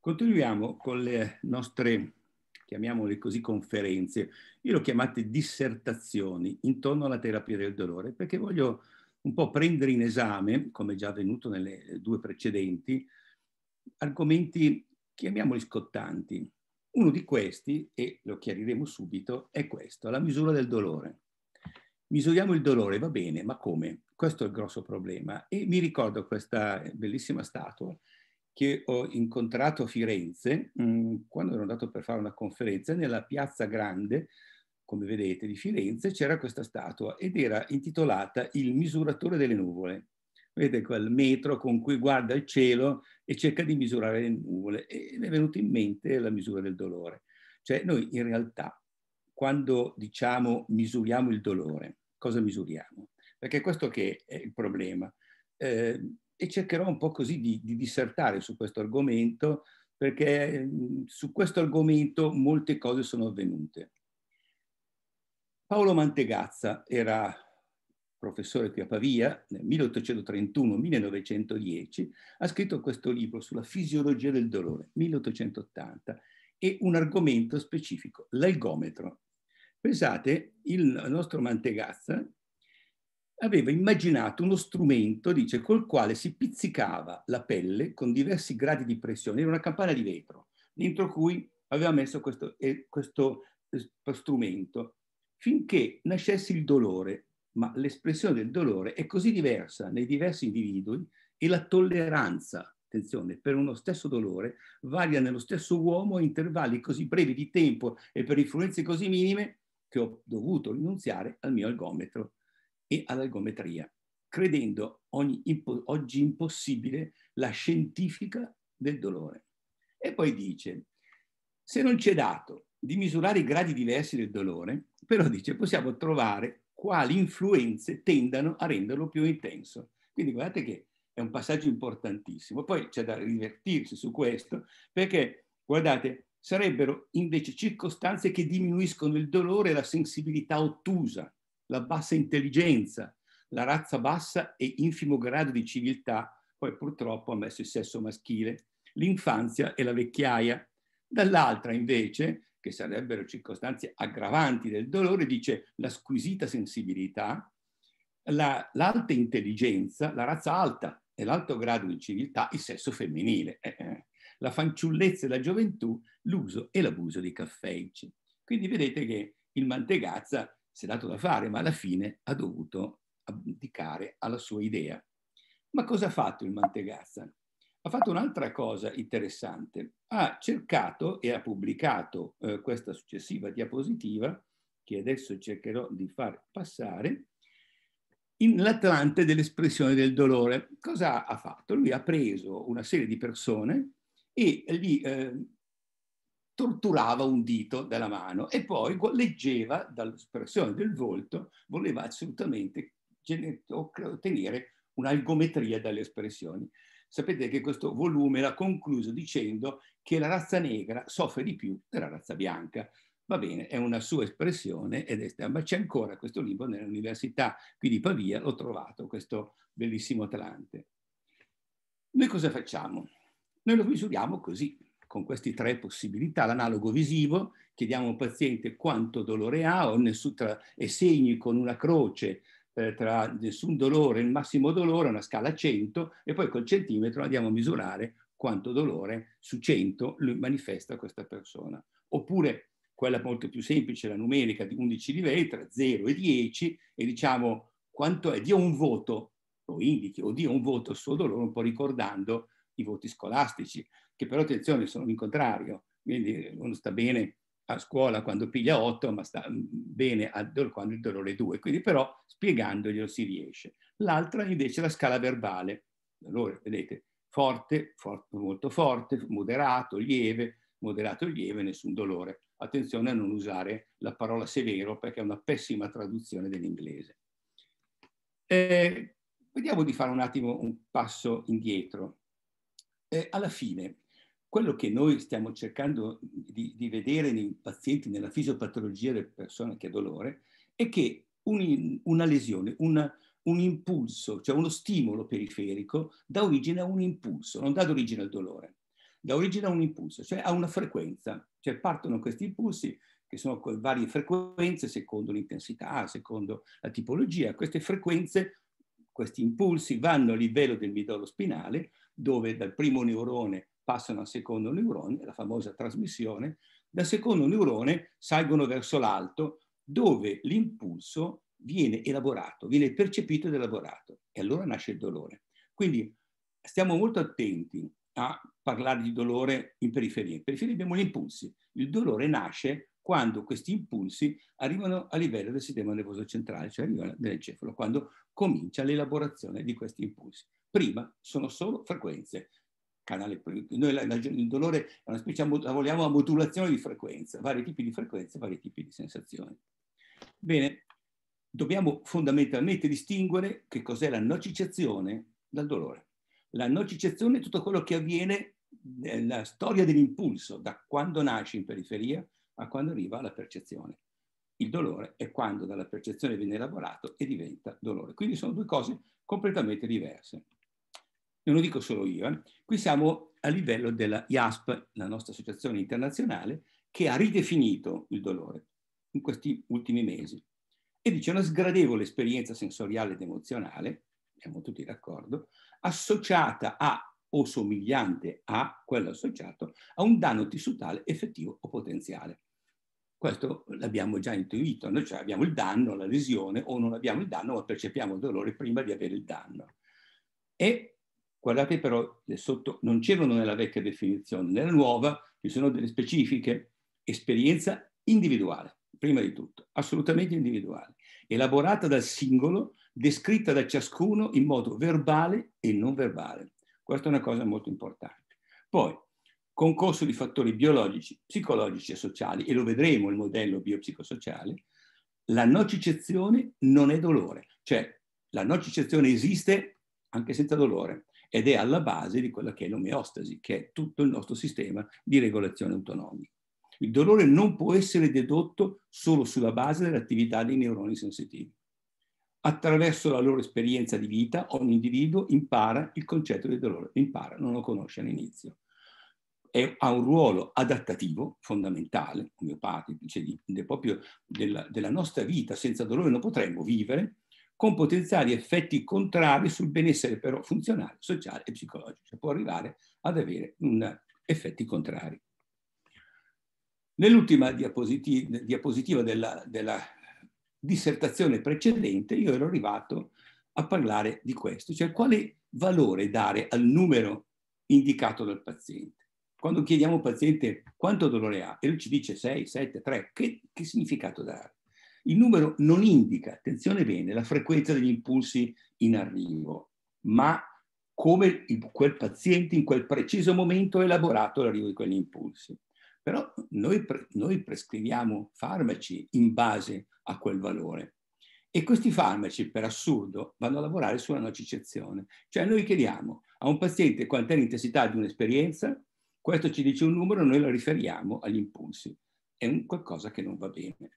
Continuiamo con le nostre, chiamiamole così, conferenze. Io le ho chiamate dissertazioni intorno alla terapia del dolore, perché voglio un po' prendere in esame, come già avvenuto nelle due precedenti, argomenti, chiamiamoli scottanti. Uno di questi, e lo chiariremo subito, è questo, la misura del dolore. Misuriamo il dolore, va bene, ma come? Questo è il grosso problema. E mi ricordo questa bellissima statua che ho incontrato a Firenze mm, quando ero andato per fare una conferenza nella piazza grande, come vedete, di Firenze, c'era questa statua ed era intitolata Il misuratore delle nuvole. Vedete quel metro con cui guarda il cielo e cerca di misurare le nuvole e mi è venuta in mente la misura del dolore. Cioè noi in realtà quando diciamo misuriamo il dolore, cosa misuriamo? Perché questo che è il problema. Eh, e cercherò un po' così di, di dissertare su questo argomento perché ehm, su questo argomento molte cose sono avvenute. Paolo Mantegazza era professore qui a Pavia, nel 1831-1910, ha scritto questo libro sulla fisiologia del dolore, 1880, e un argomento specifico, l'algometro. Pensate, il nostro Mantegazza aveva immaginato uno strumento, dice, col quale si pizzicava la pelle con diversi gradi di pressione, era una campana di vetro, dentro cui aveva messo eh, questo, eh, questo strumento, finché nascesse il dolore, ma l'espressione del dolore è così diversa nei diversi individui e la tolleranza, attenzione, per uno stesso dolore varia nello stesso uomo a intervalli così brevi di tempo e per influenze così minime che ho dovuto rinunziare al mio algometro e all'algometria, credendo impo oggi impossibile la scientifica del dolore. E poi dice, se non c'è dato di misurare i gradi diversi del dolore, però dice possiamo trovare quali influenze tendano a renderlo più intenso. Quindi guardate che è un passaggio importantissimo. Poi c'è da divertirsi su questo, perché guardate, sarebbero invece circostanze che diminuiscono il dolore e la sensibilità ottusa, la bassa intelligenza, la razza bassa e infimo grado di civiltà, poi purtroppo ha messo il sesso maschile, l'infanzia e la vecchiaia. Dall'altra invece, che sarebbero circostanze aggravanti del dolore, dice la squisita sensibilità, la, l'alta intelligenza, la razza alta e l'alto grado di civiltà, il sesso femminile, eh, eh. la fanciullezza e la gioventù, l'uso e l'abuso dei caffeici. Quindi vedete che il Mantegazza si è dato da fare, ma alla fine ha dovuto abdicare alla sua idea. Ma cosa ha fatto il Mantegazza? Ha fatto un'altra cosa interessante. Ha cercato e ha pubblicato eh, questa successiva diapositiva, che adesso cercherò di far passare, l'Atlante dell'espressione del dolore. Cosa ha fatto? Lui ha preso una serie di persone e gli... eh, torturava un dito della mano e poi leggeva dall'espressione del volto, voleva assolutamente ottenere un'algometria dalle espressioni. Sapete che questo volume l'ha concluso dicendo che la razza negra soffre di più della razza bianca. Va bene, è una sua espressione, ed è, ma c'è ancora questo libro nell'università qui di Pavia, l'ho trovato, questo bellissimo Atlante. Noi cosa facciamo? Noi lo misuriamo così, con queste tre possibilità, l'analogo visivo, chiediamo al paziente quanto dolore ha nessun, tra, e segni con una croce eh, tra nessun dolore e il massimo dolore, una scala 100, e poi col centimetro andiamo a misurare quanto dolore su 100 lui manifesta questa persona. Oppure quella molto più semplice, la numerica di 11 livelli, tra 0 e 10, e diciamo quanto è, dia un voto, lo indichi, o dia un voto al suo dolore, un po' ricordando i voti scolastici che però attenzione sono in contrario, quindi uno sta bene a scuola quando piglia 8, ma sta bene a, quando il dolore è 2, quindi però spiegandoglielo si riesce. L'altra invece è la scala verbale, dolore, vedete, forte, forte, molto forte, moderato, lieve, moderato, lieve, nessun dolore. Attenzione a non usare la parola severo perché è una pessima traduzione dell'inglese. Eh, vediamo di fare un attimo un passo indietro. Eh, alla fine, quello che noi stiamo cercando di, di vedere nei pazienti nella fisiopatologia delle persone che ha dolore è che un, una lesione, una, un impulso, cioè uno stimolo periferico, dà origine a un impulso, non dà origine al dolore, dà origine a un impulso, cioè a una frequenza, cioè partono questi impulsi che sono varie frequenze secondo l'intensità, secondo la tipologia, queste frequenze, questi impulsi vanno a livello del midollo spinale, dove dal primo neurone passano al secondo neurone, la famosa trasmissione, dal secondo neurone salgono verso l'alto dove l'impulso viene elaborato, viene percepito ed elaborato e allora nasce il dolore. Quindi stiamo molto attenti a parlare di dolore in periferia. In periferia abbiamo gli impulsi. Il dolore nasce quando questi impulsi arrivano a livello del sistema nervoso centrale, cioè arrivano nell'encefalo, quando comincia l'elaborazione di questi impulsi. Prima sono solo frequenze, canale Noi la, la, il dolore è una specie, la vogliamo a modulazione di frequenza, vari tipi di frequenze, vari tipi di sensazioni. Bene, dobbiamo fondamentalmente distinguere che cos'è la nocicezione dal dolore. La nocicezione è tutto quello che avviene nella storia dell'impulso, da quando nasce in periferia a quando arriva alla percezione. Il dolore è quando dalla percezione viene elaborato e diventa dolore. Quindi sono due cose completamente diverse non lo dico solo io, eh. qui siamo a livello della IASP, la nostra associazione internazionale, che ha ridefinito il dolore in questi ultimi mesi e dice una sgradevole esperienza sensoriale ed emozionale, siamo tutti d'accordo, associata a o somigliante a quello associato a un danno tissutale effettivo o potenziale. Questo l'abbiamo già intuito, noi cioè abbiamo il danno, la lesione, o non abbiamo il danno, ma percepiamo il dolore prima di avere il danno. E Guardate però, eh, sotto, non c'erano nella vecchia definizione, nella nuova ci sono delle specifiche, esperienza individuale, prima di tutto, assolutamente individuale, elaborata dal singolo, descritta da ciascuno in modo verbale e non verbale. Questa è una cosa molto importante. Poi, concorso di fattori biologici, psicologici e sociali, e lo vedremo il modello biopsicosociale, la nocicezione non è dolore, cioè la nocicezione esiste anche senza dolore ed è alla base di quella che è l'omeostasi, che è tutto il nostro sistema di regolazione autonomica. Il dolore non può essere dedotto solo sulla base dell'attività dei neuroni sensitivi. Attraverso la loro esperienza di vita, ogni individuo impara il concetto del dolore, impara, non lo conosce all'inizio. È, ha un ruolo adattativo fondamentale, omeopatico, cioè di, di, proprio della, della nostra vita. Senza dolore non potremmo vivere, con potenziali effetti contrari sul benessere però funzionale, sociale e psicologico. Cioè può arrivare ad avere un, effetti contrari. Nell'ultima diapositiva, diapositiva della, della, dissertazione precedente io ero arrivato a parlare di questo, cioè quale valore dare al numero indicato dal paziente. Quando chiediamo al paziente quanto dolore ha e lui ci dice 6, 7, 3, che, che significato dare? Il numero non indica, attenzione bene, la frequenza degli impulsi in arrivo, ma come il, quel paziente in quel preciso momento ha elaborato l'arrivo di quegli impulsi. Però noi, noi prescriviamo farmaci in base a quel valore. E questi farmaci, per assurdo, vanno a lavorare sulla nocicezione. Cioè noi chiediamo a un paziente quant'è l'intensità di un'esperienza, questo ci dice un numero, noi lo riferiamo agli impulsi. È un qualcosa che non va bene.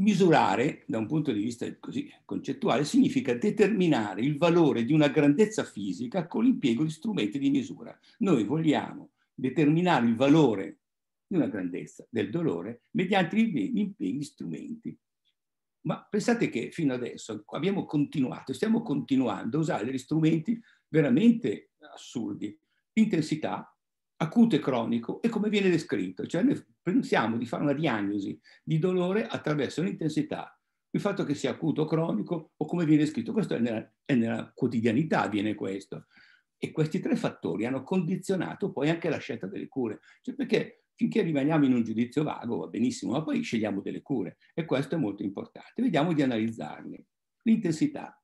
Misurare, da un punto di vista così concettuale, significa determinare il valore di una grandezza fisica con l'impiego di strumenti di misura. Noi vogliamo determinare il valore di una grandezza del dolore mediante l'impiego di strumenti. Ma pensate che fino adesso abbiamo continuato, stiamo continuando a usare degli strumenti veramente assurdi. Intensità, acuto e cronico e come viene descritto, cioè noi pensiamo di fare una diagnosi di dolore attraverso l'intensità, il fatto che sia acuto o cronico o come viene descritto, questo è nella, è nella quotidianità avviene questo. E questi tre fattori hanno condizionato poi anche la scelta delle cure, cioè perché finché rimaniamo in un giudizio vago va benissimo, ma poi scegliamo delle cure e questo è molto importante. Vediamo di analizzarle. L'intensità.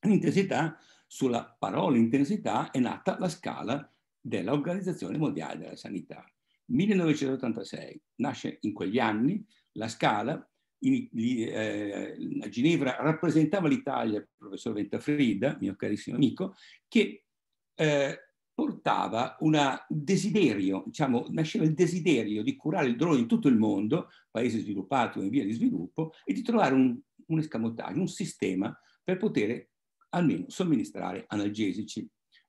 L'intensità, sulla parola intensità, è nata la scala dell'Organizzazione Mondiale della Sanità. 1986 nasce in quegli anni la Scala, in, eh, a Ginevra rappresentava l'Italia il professor Ventafrida, mio carissimo amico, che eh, portava un desiderio, diciamo, nasceva il desiderio di curare il dolore in tutto il mondo, paesi sviluppati o in via di sviluppo, e di trovare un, un escamotaggio, un sistema per poter almeno somministrare analgesici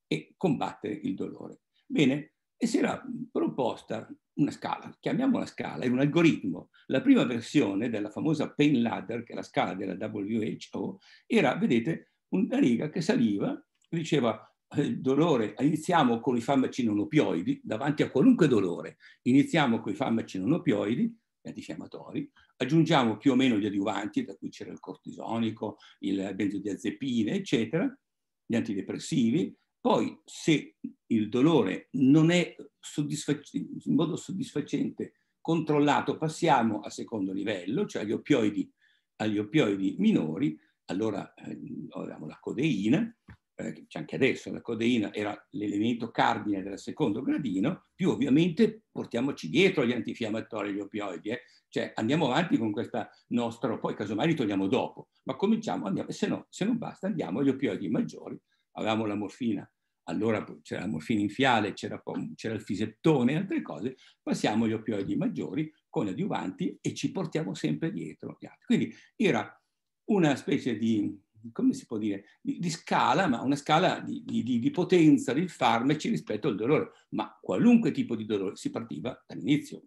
e combattere il dolore. Bene, e si era proposta una scala, chiamiamola scala, è un algoritmo. La prima versione della famosa pain ladder, che è la scala della WHO, era, vedete, una riga che saliva, diceva eh, dolore, iniziamo con i farmaci non opioidi, davanti a qualunque dolore, iniziamo con i farmaci non opioidi, gli antifiammatori, aggiungiamo più o meno gli adiuvanti, da cui c'era il cortisonico, il benzodiazepine, eccetera, gli antidepressivi, poi se il dolore non è in modo soddisfacente controllato, passiamo a secondo livello, cioè agli oppioidi, agli oppioidi minori, allora eh, avevamo la codeina, eh, c'è anche adesso, la codeina era l'elemento cardine del secondo gradino, più ovviamente portiamoci dietro gli antinfiammatori, gli opioidi, eh? cioè andiamo avanti con questa nostra, poi casomai li togliamo dopo, ma cominciamo, andiamo, se no, se non basta, andiamo agli opioidi maggiori, avevamo la morfina allora c'era la morfina in fiale, c'era, il fisettone e altre cose, passiamo agli opioidi maggiori con adiuvanti e ci portiamo sempre dietro gli altri. Quindi era una specie di, come si può dire, di, di scala, ma una scala di, di, di potenza dei farmaci rispetto al dolore, ma qualunque tipo di dolore si partiva dall'inizio.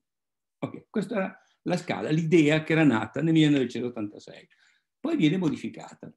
Ok, questa era la scala, l'idea che era nata nel 1986, poi viene modificata.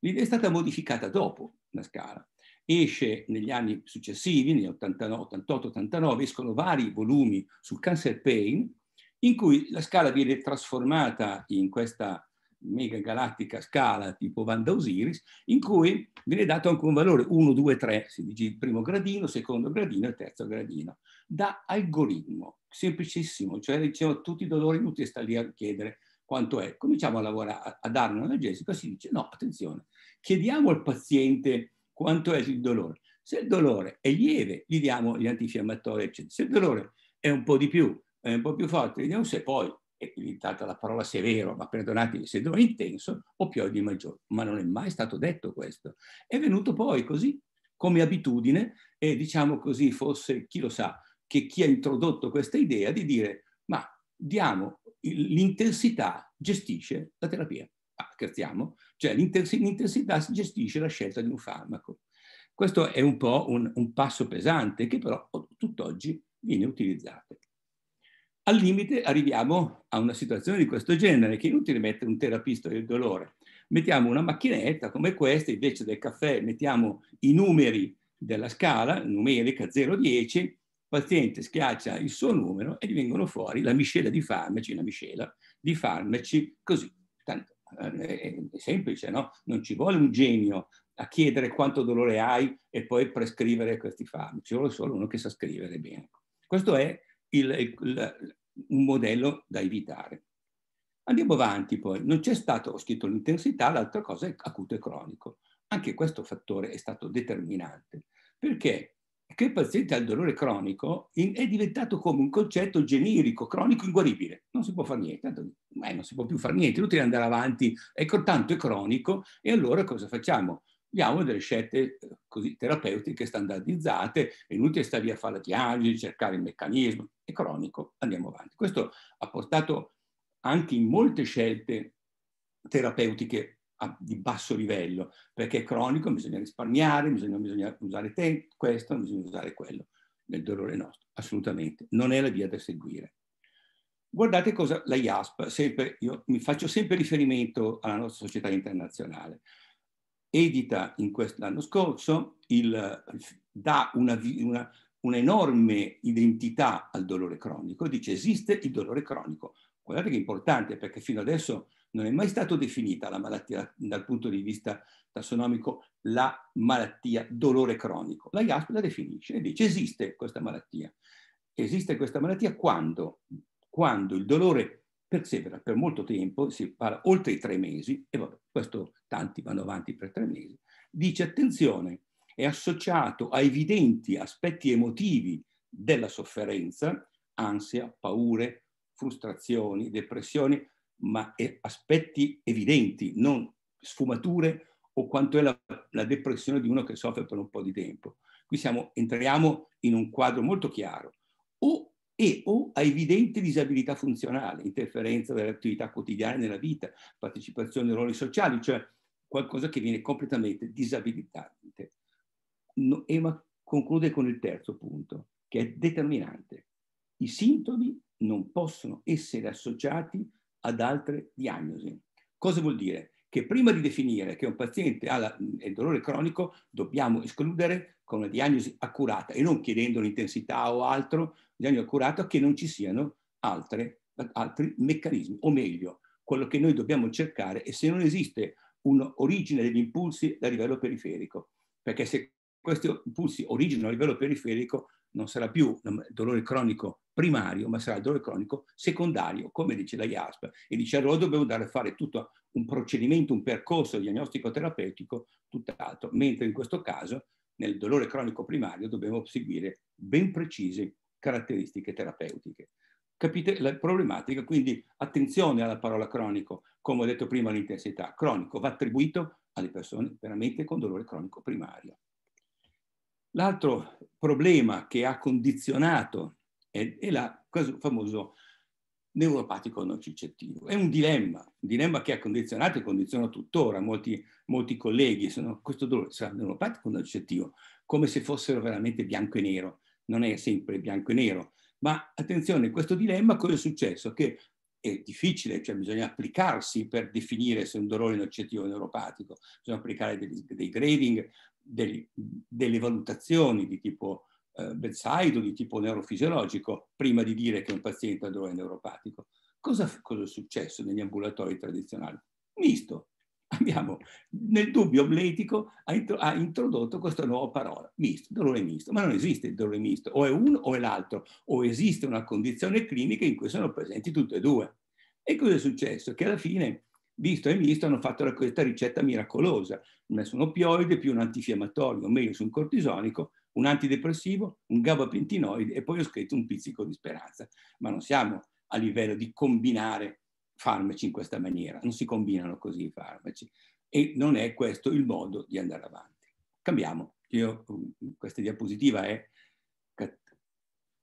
L'idea è stata modificata dopo la scala, Esce negli anni successivi, negli 88-89, escono vari volumi sul cancer pain, in cui la scala viene trasformata in questa mega galattica scala tipo Vanda Osiris, in cui viene dato anche un valore 1, 2, 3, si dice primo gradino, secondo gradino e terzo gradino, da algoritmo, semplicissimo, cioè diciamo tutti i dolori inutili sta lì a chiedere quanto è. Cominciamo a lavorare, a, a dare un analgesico, si dice no, attenzione, chiediamo al paziente quanto è il dolore. Se il dolore è lieve, gli diamo gli antifiammatori, eccetera. Se il dolore è un po' di più, è un po' più forte, gli diamo se poi è diventata la parola severo, ma perdonatemi se è intenso, o piogge maggiore. Ma non è mai stato detto questo. È venuto poi così, come abitudine, e diciamo così, forse chi lo sa, che chi ha introdotto questa idea di dire, ma diamo l'intensità gestisce la terapia ah, scherziamo, cioè l'intensità gestisce la scelta di un farmaco. Questo è un po' un, un passo pesante che però tutt'oggi viene utilizzato. Al limite arriviamo a una situazione di questo genere, che è inutile mettere un terapista del dolore. Mettiamo una macchinetta come questa, invece del caffè mettiamo i numeri della scala numerica 0-10, il paziente schiaccia il suo numero e gli vengono fuori la miscela di farmaci, una miscela di farmaci così, tanto eh, è, è semplice, no? non ci vuole un genio a chiedere quanto dolore hai e poi prescrivere questi farmaci, ci vuole solo uno che sa scrivere bene. Questo è il, il, un modello da evitare. Andiamo avanti poi, non c'è stato, ho scritto l'intensità, l'altra cosa è acuto e cronico. Anche questo fattore è stato determinante, perché che il paziente ha il dolore cronico è diventato come un concetto generico, cronico, inguaribile. Non si può fare niente, Beh, non si può più fare niente, inutile andare avanti, ecco, tanto è cronico, e allora cosa facciamo? Abbiamo delle scelte eh, così terapeutiche standardizzate, è inutile stare lì a fare la diagnosi, cercare il meccanismo, è cronico, andiamo avanti. Questo ha portato anche in molte scelte terapeutiche a, di basso livello, perché è cronico, bisogna risparmiare, bisogna, bisogna usare te, questo, bisogna usare quello, nel dolore nostro, assolutamente, non è la via da seguire. Guardate cosa la IASP, sempre, io mi faccio sempre riferimento alla nostra società internazionale, edita in l'anno scorso, il, dà una, una, un'enorme identità al dolore cronico, dice esiste il dolore cronico. Guardate che è importante perché fino adesso non è mai stata definita la malattia dal punto di vista tassonomico la malattia dolore cronico. La IASP la definisce e dice esiste questa malattia. Esiste questa malattia quando, quando il dolore persevera per molto tempo, si parla oltre i tre mesi, e vabbè, questo tanti vanno avanti per tre mesi, dice attenzione, è associato a evidenti aspetti emotivi della sofferenza, ansia, paure, frustrazioni, depressioni, ma aspetti evidenti, non sfumature o quanto è la, la, depressione di uno che soffre per un po' di tempo. Qui siamo, entriamo in un quadro molto chiaro o, e o ha evidente disabilità funzionale, interferenza delle attività quotidiane nella vita, partecipazione ai ruoli sociali, cioè qualcosa che viene completamente disabilitante. No, Emma conclude con il terzo punto, che è determinante. I sintomi non possono essere associati ad altre diagnosi. Cosa vuol dire? Che prima di definire che un paziente ha il dolore cronico, dobbiamo escludere con una diagnosi accurata e non chiedendo l'intensità o altro, diagnosi accurata, che non ci siano altre, altri meccanismi. O meglio, quello che noi dobbiamo cercare è se non esiste un'origine degli impulsi a livello periferico. Perché se questi impulsi originano a livello periferico, non sarà più il dolore cronico primario, ma sarà il dolore cronico secondario, come dice la IASP. E dice allora dobbiamo andare a fare tutto un procedimento, un percorso diagnostico-terapeutico tutt'altro, mentre in questo caso nel dolore cronico primario dobbiamo seguire ben precise caratteristiche terapeutiche. Capite la problematica? Quindi attenzione alla parola cronico, come ho detto prima all'intensità. Cronico va attribuito alle persone veramente con dolore cronico primario. L'altro problema che ha condizionato è, è la, il famoso neuropatico nocicettivo. È un dilemma, un dilemma che ha condizionato e condiziona tuttora molti, molti colleghi. Sono, questo dolore sarà neuropatico nocicettivo, come se fossero veramente bianco e nero. Non è sempre bianco e nero. Ma attenzione, questo dilemma cosa è successo? Che è difficile, cioè bisogna applicarsi per definire se un dolore nociceptivo o neuropatico. Bisogna applicare dei, dei grading, degli, delle valutazioni di tipo eh, bedsaido, di tipo neurofisiologico, prima di dire che un paziente andrò in neuropatico. Cosa, cosa è successo negli ambulatori tradizionali? Misto. Abbiamo nel dubbio obletico ha, intro, ha introdotto questa nuova parola, misto, dolore misto, ma non esiste il dolore misto, o è uno o è l'altro, o esiste una condizione clinica in cui sono presenti tutte e due. E cosa è successo? Che alla fine visto e visto, hanno fatto questa ricetta miracolosa, ho messo un oppioide più un antinfiammatorio, meglio su un cortisonico, un antidepressivo, un gabapentinoide e poi ho scritto un pizzico di speranza. Ma non siamo a livello di combinare farmaci in questa maniera, non si combinano così i farmaci e non è questo il modo di andare avanti. Cambiamo, Io, mm, questa diapositiva è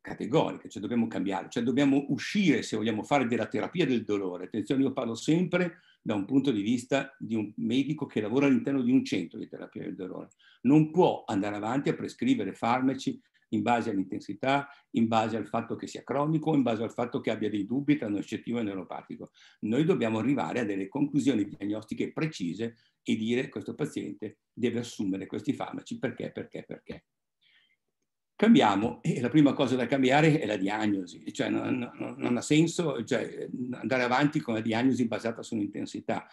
categorica, cioè dobbiamo cambiare, cioè dobbiamo uscire se vogliamo fare della terapia del dolore. Attenzione, io parlo sempre da un punto di vista di un medico che lavora all'interno di un centro di terapia del dolore. Non può andare avanti a prescrivere farmaci in base all'intensità, in base al fatto che sia cronico, in base al fatto che abbia dei dubbi tra nocettivo e neuropatico. Noi dobbiamo arrivare a delle conclusioni diagnostiche precise e dire che questo paziente deve assumere questi farmaci perché, perché, perché cambiamo e la prima cosa da cambiare è la diagnosi, cioè non, non, non ha senso cioè, ehm, andare avanti con la diagnosi basata sull'intensità.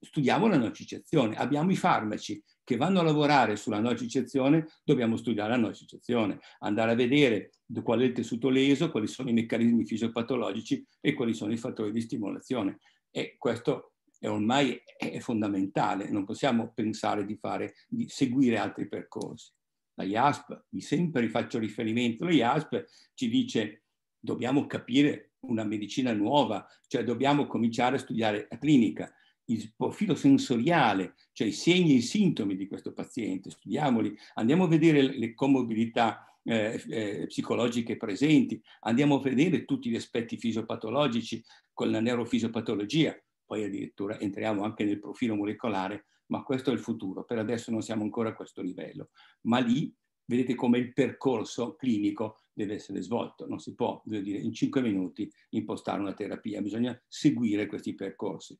Studiamo la nocicezione, abbiamo i farmaci che vanno a lavorare sulla nocicezione, dobbiamo studiare la nocicezione, andare a vedere qual è il tessuto leso, quali sono i meccanismi fisiopatologici e quali sono i fattori di stimolazione. E questo è ormai è fondamentale, non possiamo pensare di, fare, di seguire altri percorsi la IASP, sempre faccio riferimento, la IASP ci dice dobbiamo capire una medicina nuova, cioè dobbiamo cominciare a studiare la clinica, il profilo sensoriale, cioè i segni e i sintomi di questo paziente, studiamoli, andiamo a vedere le comorbidità eh, eh, psicologiche presenti, andiamo a vedere tutti gli aspetti fisiopatologici con la neurofisiopatologia, poi addirittura entriamo anche nel profilo molecolare ma questo è il futuro. Per adesso non siamo ancora a questo livello, ma lì vedete come il percorso clinico deve essere svolto. Non si può, dire, in cinque minuti impostare una terapia, bisogna seguire questi percorsi.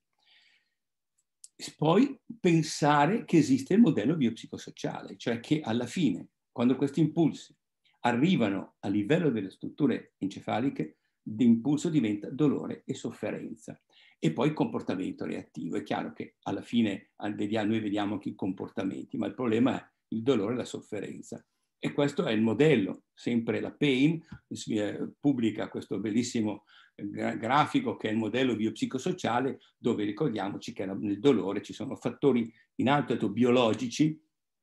Poi pensare che esiste il modello biopsicosociale, cioè che alla fine, quando questi impulsi arrivano a livello delle strutture encefaliche, l'impulso diventa dolore e sofferenza e poi il comportamento reattivo. È chiaro che alla fine vediamo, noi vediamo anche i comportamenti, ma il problema è il dolore e la sofferenza. E questo è il modello, sempre la PAIN eh, pubblica questo bellissimo eh, grafico che è il modello biopsicosociale dove ricordiamoci che nel dolore ci sono fattori in alto biologici,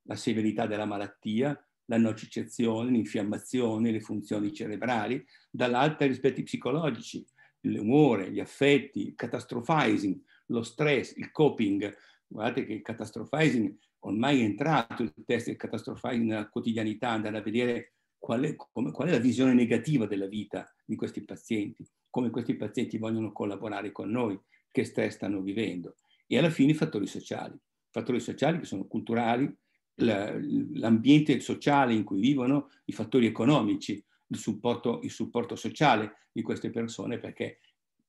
la severità della malattia, la nocicezione, l'infiammazione, le funzioni cerebrali, dall'altra gli rispetti psicologici, l'umore, gli affetti, il catastrophizing, lo stress, il coping. Guardate che il catastrophizing ormai è entrato, il test del catastrophizing nella quotidianità, andare a vedere qual è, come, qual è la visione negativa della vita di questi pazienti, come questi pazienti vogliono collaborare con noi, che stress stanno vivendo. E alla fine i fattori sociali, fattori sociali che sono culturali, l'ambiente sociale in cui vivono, i fattori economici, il supporto, il supporto sociale di queste persone perché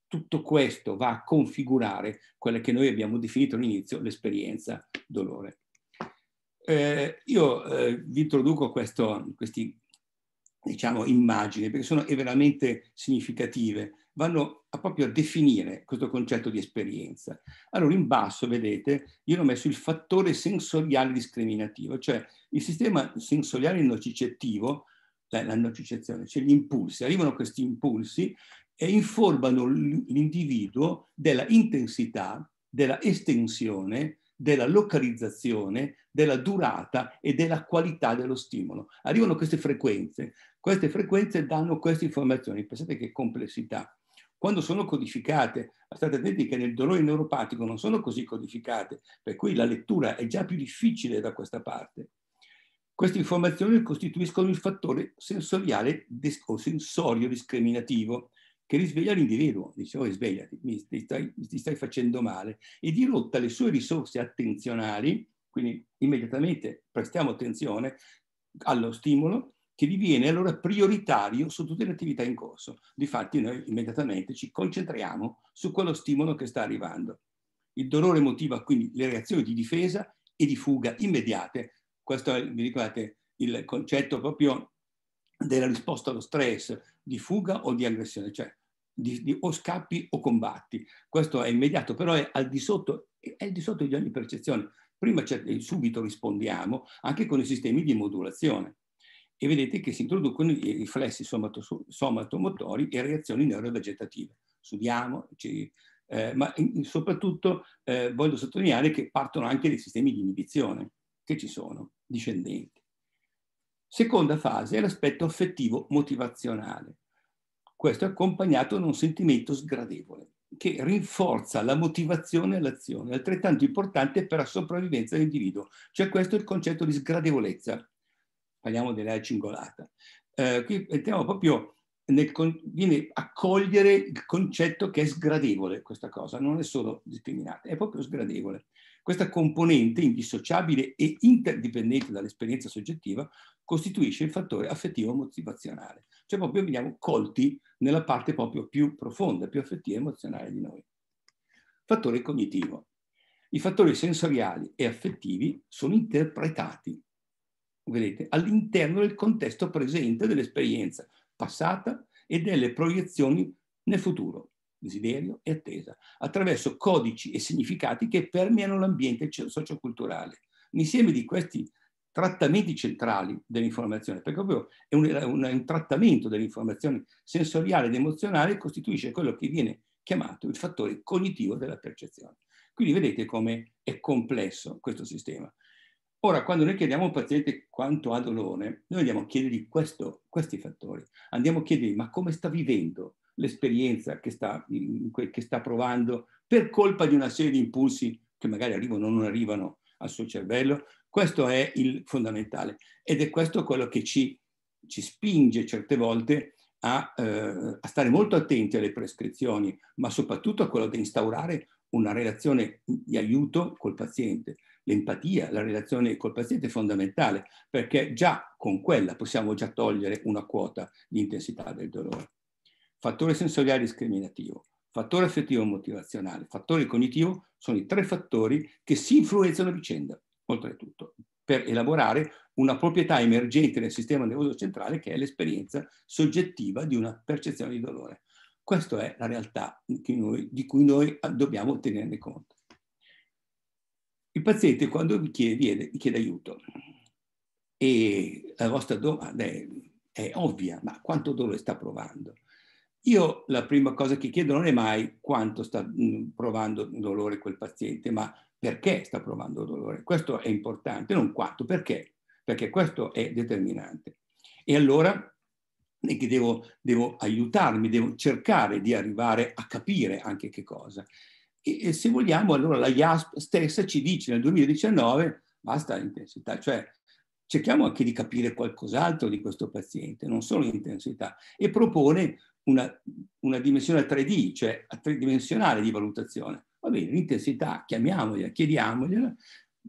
tutto questo va a configurare quella che noi abbiamo definito all'inizio l'esperienza dolore. Eh, io eh, vi introduco questo, questi diciamo, immagini perché sono veramente significative, vanno a proprio a definire questo concetto di esperienza. Allora in basso vedete io ho messo il fattore sensoriale discriminativo, cioè il sistema sensoriale nocicettivo cioè, la, la nocicezione, cioè gli impulsi. Arrivano questi impulsi e informano l'individuo della intensità, della estensione, della localizzazione, della durata e della qualità dello stimolo. Arrivano queste frequenze, queste frequenze danno queste informazioni, pensate che complessità. Quando sono codificate, state attenti che nel dolore neuropatico non sono così codificate, per cui la lettura è già più difficile da questa parte. Queste informazioni costituiscono il fattore sensoriale o sensorio discriminativo che risveglia l'individuo, dice oh eh, svegliati, mi, stai, ti stai facendo male, e dirotta le sue risorse attenzionali, quindi immediatamente prestiamo attenzione allo stimolo, che diviene allora prioritario su tutte le attività in corso. Difatti noi immediatamente ci concentriamo su quello stimolo che sta arrivando. Il dolore motiva quindi le reazioni di difesa e di fuga immediate questo è, vi ricordate, il concetto proprio della risposta allo stress, di fuga o di aggressione, cioè di, di, o scappi o combatti. Questo è immediato, però è al di sotto, è al di, sotto di ogni percezione. Prima eh, subito rispondiamo anche con i sistemi di modulazione e vedete che si introducono i riflessi somato, somatomotori e reazioni neurovegetative. Sudiamo, ci, eh, ma in, soprattutto eh, voglio sottolineare che partono anche dei sistemi di inibizione che ci sono discendenti. Seconda fase è l'aspetto affettivo motivazionale. Questo è accompagnato da un sentimento sgradevole che rinforza la motivazione all'azione, altrettanto importante per la sopravvivenza dell'individuo. Cioè questo è il concetto di sgradevolezza. Parliamo della cingolata. Eh, qui entriamo proprio nel viene accogliere il concetto che è sgradevole questa cosa, non è solo discriminata, è proprio sgradevole. Questa componente indissociabile e interdipendente dall'esperienza soggettiva costituisce il fattore affettivo motivazionale, cioè proprio veniamo colti nella parte proprio più profonda, più affettiva e emozionale di noi. Fattore cognitivo. I fattori sensoriali e affettivi sono interpretati, vedete, all'interno del contesto presente dell'esperienza passata e delle proiezioni nel futuro desiderio e attesa, attraverso codici e significati che permeano l'ambiente socioculturale. Un insieme di questi trattamenti centrali dell'informazione, perché proprio è un, un, un trattamento dell'informazione sensoriale ed emozionale costituisce quello che viene chiamato il fattore cognitivo della percezione. Quindi vedete come è complesso questo sistema. Ora, quando noi chiediamo a un paziente quanto ha dolore, noi andiamo a chiedergli questo, questi fattori, andiamo a chiedergli ma come sta vivendo l'esperienza che sta, che sta provando per colpa di una serie di impulsi che magari arrivano o non arrivano al suo cervello. Questo è il fondamentale ed è questo quello che ci, ci spinge certe volte a, eh, a, stare molto attenti alle prescrizioni, ma soprattutto a quello di instaurare una relazione di aiuto col paziente. L'empatia, la relazione col paziente è fondamentale perché già con quella possiamo già togliere una quota di intensità del dolore fattore sensoriale discriminativo, fattore affettivo motivazionale, fattore cognitivo sono i tre fattori che si influenzano a vicenda, oltretutto, per elaborare una proprietà emergente nel sistema nervoso centrale che è l'esperienza soggettiva di una percezione di dolore. Questa è la realtà noi, di cui noi ah, dobbiamo tenerne conto. Il paziente quando vi chiede, chiede aiuto e la vostra domanda è, è ovvia, ma quanto dolore sta provando? Io la prima cosa che chiedo non è mai quanto sta mm, provando dolore quel paziente, ma perché sta provando dolore. Questo è importante, non quanto, perché, perché questo è determinante. E allora che devo, devo aiutarmi, devo cercare di arrivare a capire anche che cosa. E, e se vogliamo, allora la IASP stessa ci dice nel 2019 basta l'intensità, cioè cerchiamo anche di capire qualcos'altro di questo paziente, non solo l'intensità, e propone una, una dimensione 3D, cioè tridimensionale di valutazione. Va bene, l'intensità, chiamiamogliela, chiediamogliela,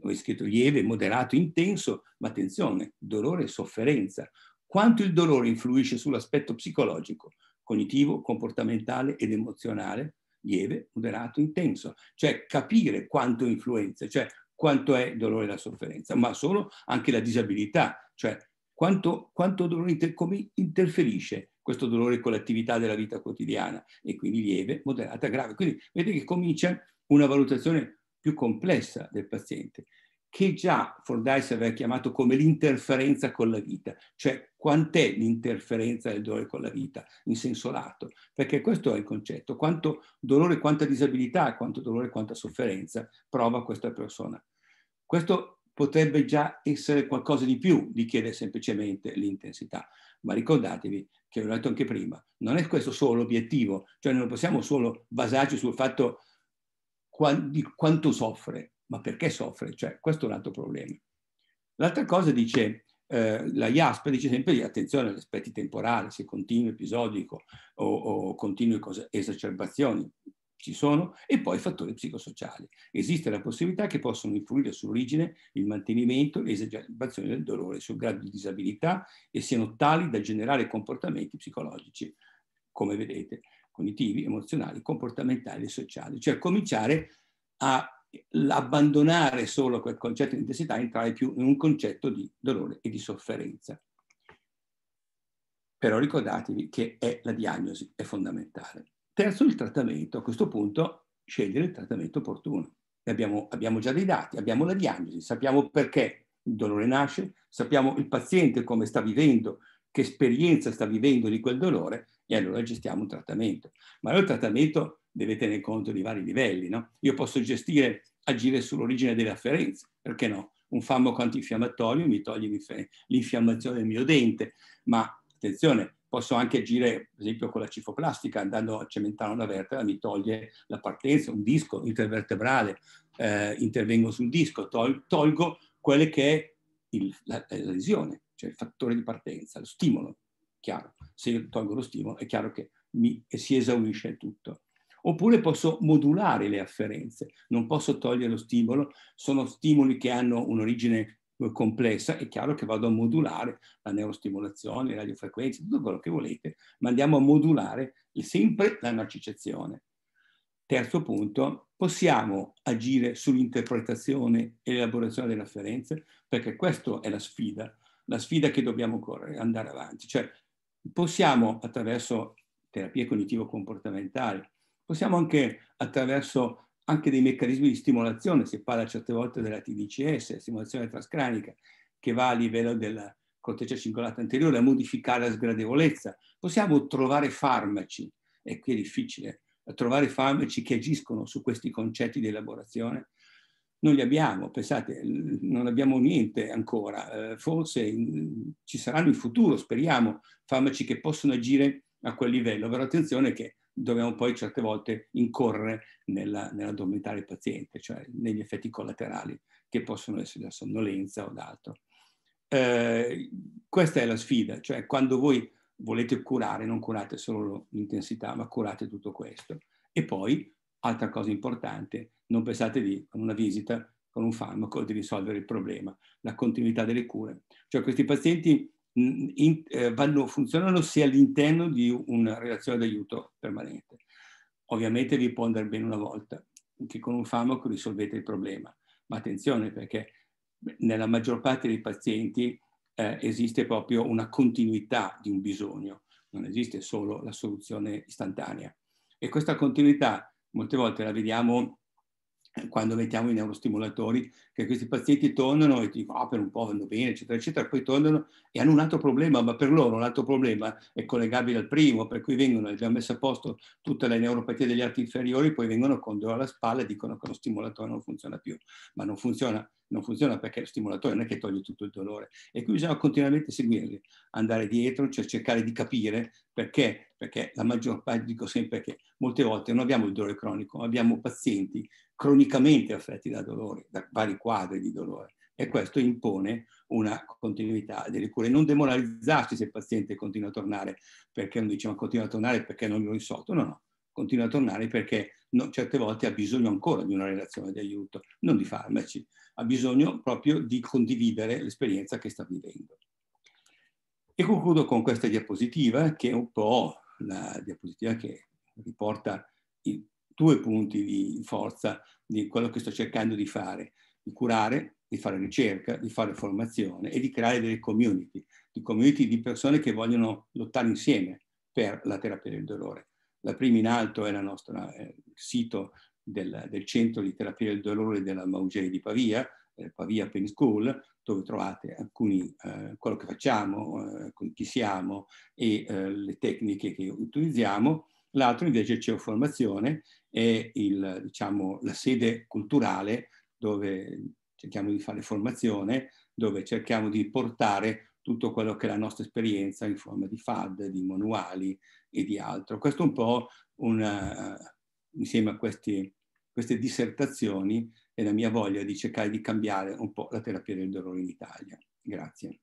ho scritto lieve, moderato, intenso, ma attenzione, dolore e sofferenza. Quanto il dolore influisce sull'aspetto psicologico, cognitivo, comportamentale ed emozionale, lieve, moderato, intenso. Cioè capire quanto influenza, cioè quanto è dolore e la sofferenza, ma solo anche la disabilità, cioè quanto, quanto dolore inter- come interferisce questo dolore con l'attività della vita quotidiana e quindi lieve, moderata, grave. Quindi vedete che comincia una valutazione più complessa del paziente, che già Fordyce aveva chiamato come l'interferenza con la vita, cioè quant'è l'interferenza del dolore con la vita in senso lato, perché questo è il concetto, quanto dolore, quanta disabilità, quanto dolore, quanta sofferenza prova questa persona. Questo potrebbe già essere qualcosa di più di chiedere semplicemente l'intensità, ma ricordatevi che l'ho detto anche prima, non è questo solo l'obiettivo, cioè non possiamo solo basarci sul fatto di quanto soffre, ma perché soffre, cioè questo è un altro problema. L'altra cosa dice, eh, la IASP dice sempre di attenzione agli aspetti temporali, se continuo episodico o, o continue cose, esacerbazioni, ci sono, e poi fattori psicosociali. Esiste la possibilità che possono influire sull'origine, il mantenimento, l'esagerazione del dolore, sul grado di disabilità e siano tali da generare comportamenti psicologici, come vedete, cognitivi, emozionali, comportamentali e sociali. Cioè cominciare a abbandonare solo quel concetto di intensità e entrare più in un concetto di dolore e di sofferenza. Però ricordatevi che è la diagnosi, è fondamentale. Terzo, il trattamento. A questo punto scegliere il trattamento opportuno. Abbiamo, abbiamo già dei dati, abbiamo la diagnosi, sappiamo perché il dolore nasce, sappiamo il paziente come sta vivendo, che esperienza sta vivendo di quel dolore e allora gestiamo un trattamento. Ma il trattamento deve tenere conto di vari livelli. No? Io posso gestire, agire sull'origine delle afferenze, perché no? Un farmaco antinfiammatorio mi toglie l'infiammazione del mio dente, ma attenzione, posso anche agire, per esempio, con la cifoplastica, andando a cementare una vertebra, mi toglie la partenza, un disco intervertebrale, eh, intervengo sul disco, tol tolgo quelle che è il, la, eh, la, lesione, cioè il fattore di partenza, lo stimolo, chiaro. Se io tolgo lo stimolo è chiaro che mi, si esaurisce tutto. Oppure posso modulare le afferenze, non posso togliere lo stimolo, sono stimoli che hanno un'origine eh, complessa, è chiaro che vado a modulare la neurostimolazione, le radiofrequenze, tutto quello che volete, ma andiamo a modulare sempre la narcicezione. Terzo punto, possiamo agire sull'interpretazione e l'elaborazione delle afferenze, perché questa è la sfida, la sfida che dobbiamo correre, andare avanti. Cioè, possiamo attraverso terapie cognitivo-comportamentali, possiamo anche attraverso anche dei meccanismi di stimolazione, si parla certe volte della TDCS, stimolazione trascranica, che va a livello della corteccia cingolata anteriore a modificare la sgradevolezza. Possiamo trovare farmaci, e qui è difficile, trovare farmaci che agiscono su questi concetti di elaborazione. Non li abbiamo, pensate, non abbiamo niente ancora. Eh, forse ci saranno in futuro, speriamo, farmaci che possono agire a quel livello, però attenzione che dobbiamo poi certe volte incorrere nella, nell'addormentare del paziente, cioè negli effetti collaterali che possono essere la sonnolenza o d'altro. Eh, questa è la sfida, cioè quando voi volete curare, non curate solo l'intensità, ma curate tutto questo. E poi, altra cosa importante, non pensate di, con una visita, con un farmaco, di risolvere il problema, la continuità delle cure. Cioè questi pazienti in, eh, vanno, funzionano sia all'interno di una relazione d'aiuto permanente. Ovviamente vi può andare bene una volta, che con un farmaco risolvete il problema, ma attenzione perché nella maggior parte dei pazienti eh, esiste proprio una continuità di un bisogno, non esiste solo la soluzione istantanea. E questa continuità molte volte la vediamo quando mettiamo i neurostimolatori, che questi pazienti tornano e dicono, ah, per un po' vanno bene, eccetera, eccetera, poi tornano e hanno un altro problema, ma per loro l'altro problema è collegabile al primo, per cui vengono, abbiamo messo a posto tutte le neuropatie degli arti inferiori, poi vengono con dolore alla spalla e dicono che lo stimolatore non funziona più, ma non funziona, non funziona perché lo stimolatore non è che toglie tutto il dolore. E qui bisogna continuamente seguirli, andare dietro, cioè cercare di capire perché perché la maggior parte, dico sempre che molte volte non abbiamo il dolore cronico, ma abbiamo pazienti cronicamente affetti da dolore, da vari quadri di dolore. E questo impone una continuità delle cure. Non demoralizzarsi se il paziente continua a tornare, perché non diciamo continua a tornare perché non l'ho risolto, no, no, continua a tornare perché no, certe volte ha bisogno ancora di una relazione di aiuto, non di farmaci, ha bisogno proprio di condividere l'esperienza che sta vivendo. E concludo con questa diapositiva che è un po' la diapositiva che riporta i due punti di forza di quello che sto cercando di fare, di curare, di fare ricerca, di fare formazione e di creare delle community, di community di persone che vogliono lottare insieme per la terapia del dolore. La prima in alto è la nostra, eh, il sito del, del, centro di terapia del dolore della Maugei di Pavia, eh, Pavia Pain School, dove trovate alcuni, eh, quello che facciamo, eh, chi siamo e eh, le tecniche che utilizziamo. L'altro invece è Geoformazione, Formazione, è il, diciamo, la sede culturale dove cerchiamo di fare formazione, dove cerchiamo di portare tutto quello che è la nostra esperienza in forma di FAD, di manuali e di altro. Questo è un po' una, insieme a questi, queste dissertazioni e la mia voglia di cercare di cambiare un po' la terapia del dolore in Italia. Grazie.